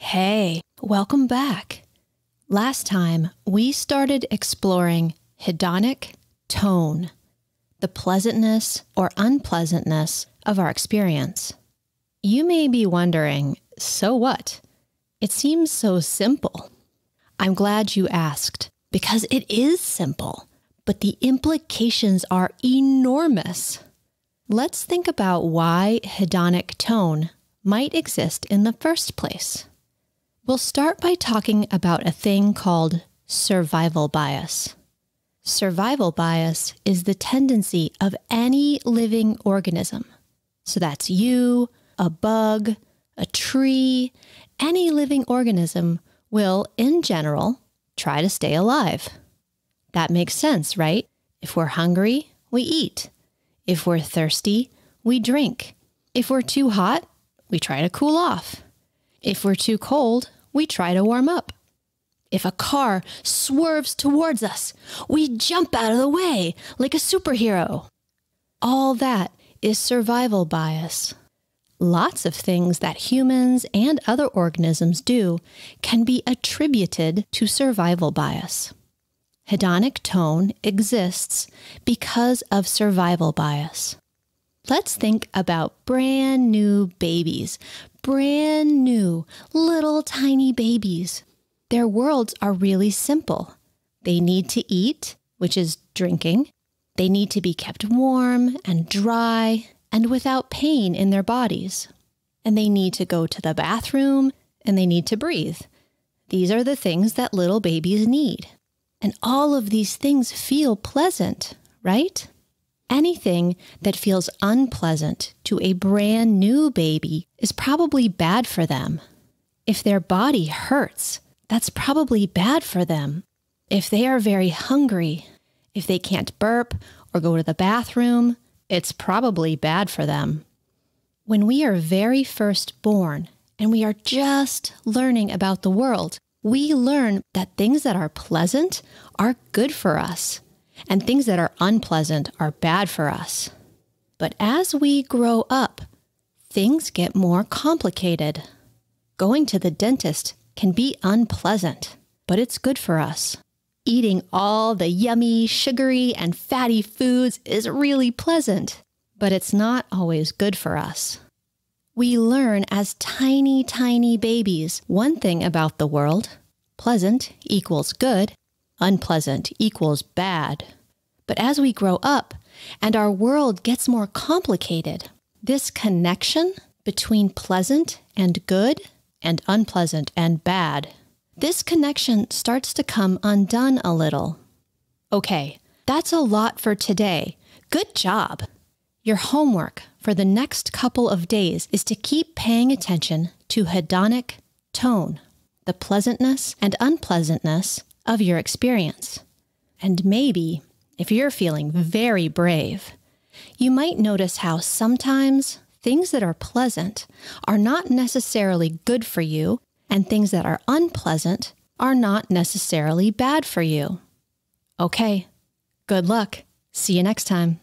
Hey, welcome back. Last time, we started exploring hedonic tone, the pleasantness or unpleasantness of our experience. You may be wondering, so what? It seems so simple. I'm glad you asked because it is simple, but the implications are enormous. Let's think about why hedonic tone might exist in the first place. We'll start by talking about a thing called survival bias. Survival bias is the tendency of any living organism. So that's you, a bug, a tree, any living organism will, in general, try to stay alive. That makes sense, right? If we're hungry, we eat. If we're thirsty, we drink. If we're too hot, we try to cool off. If we're too cold, we try to warm up. If a car swerves towards us, we jump out of the way like a superhero. All that is survival bias. Lots of things that humans and other organisms do can be attributed to survival bias. Hedonic tone exists because of survival bias. Let's think about brand new babies brand new, little tiny babies. Their worlds are really simple. They need to eat, which is drinking. They need to be kept warm and dry and without pain in their bodies. And they need to go to the bathroom and they need to breathe. These are the things that little babies need. And all of these things feel pleasant, right? Anything that feels unpleasant to a brand new baby is probably bad for them. If their body hurts, that's probably bad for them. If they are very hungry, if they can't burp or go to the bathroom, it's probably bad for them. When we are very first born and we are just learning about the world, we learn that things that are pleasant are good for us and things that are unpleasant are bad for us. But as we grow up, things get more complicated. Going to the dentist can be unpleasant, but it's good for us. Eating all the yummy, sugary, and fatty foods is really pleasant, but it's not always good for us. We learn as tiny, tiny babies one thing about the world pleasant equals good, unpleasant equals bad. But as we grow up and our world gets more complicated, this connection between pleasant and good and unpleasant and bad, this connection starts to come undone a little. Okay, that's a lot for today. Good job. Your homework for the next couple of days is to keep paying attention to hedonic tone, the pleasantness and unpleasantness of your experience. And maybe, if you're feeling very brave, you might notice how sometimes things that are pleasant are not necessarily good for you, and things that are unpleasant are not necessarily bad for you. Okay, good luck. See you next time.